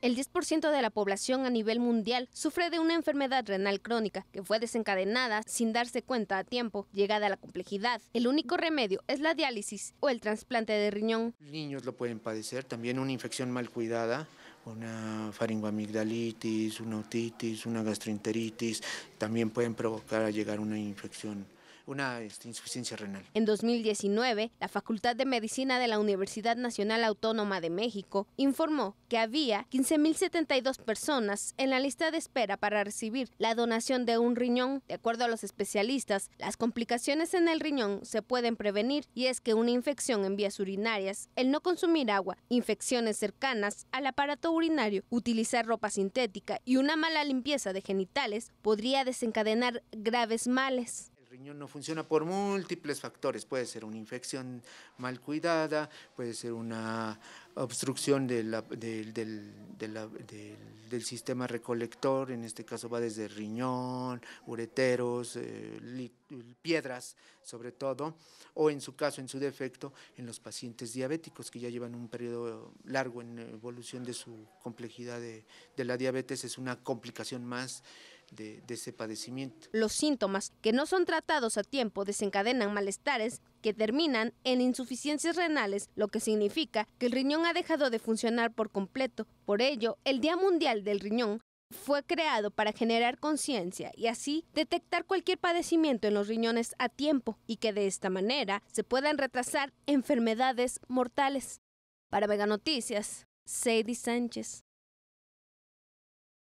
El 10% de la población a nivel mundial sufre de una enfermedad renal crónica que fue desencadenada sin darse cuenta a tiempo, llegada a la complejidad. El único remedio es la diálisis o el trasplante de riñón. Los niños lo pueden padecer, también una infección mal cuidada, una faringoamigdalitis, una otitis, una gastroenteritis, también pueden provocar a llegar una infección una este, insuficiencia renal. En 2019, la Facultad de Medicina de la Universidad Nacional Autónoma de México informó que había 15.072 personas en la lista de espera para recibir la donación de un riñón. De acuerdo a los especialistas, las complicaciones en el riñón se pueden prevenir y es que una infección en vías urinarias, el no consumir agua, infecciones cercanas al aparato urinario, utilizar ropa sintética y una mala limpieza de genitales podría desencadenar graves males riñón no funciona por múltiples factores. Puede ser una infección mal cuidada, puede ser una obstrucción de del, sistema recolector, en este caso va desde riñón, ureteros, eh, piedras sobre todo, o en su caso, en su defecto, en los pacientes diabéticos que ya llevan un periodo largo en evolución de su complejidad de, de la diabetes, es una complicación más de, ese padecimiento. Los síntomas que no son tratados a tiempo desencadenan malestares que terminan en insuficiencias renales, lo que significa que el riñón ha dejado de funcionar por completo. Por ello, el Día Mundial del Riñón fue creado para generar conciencia y así detectar cualquier padecimiento en los riñones a tiempo y que de esta manera se puedan retrasar enfermedades mortales. Para Vega Noticias, Sadie Sánchez.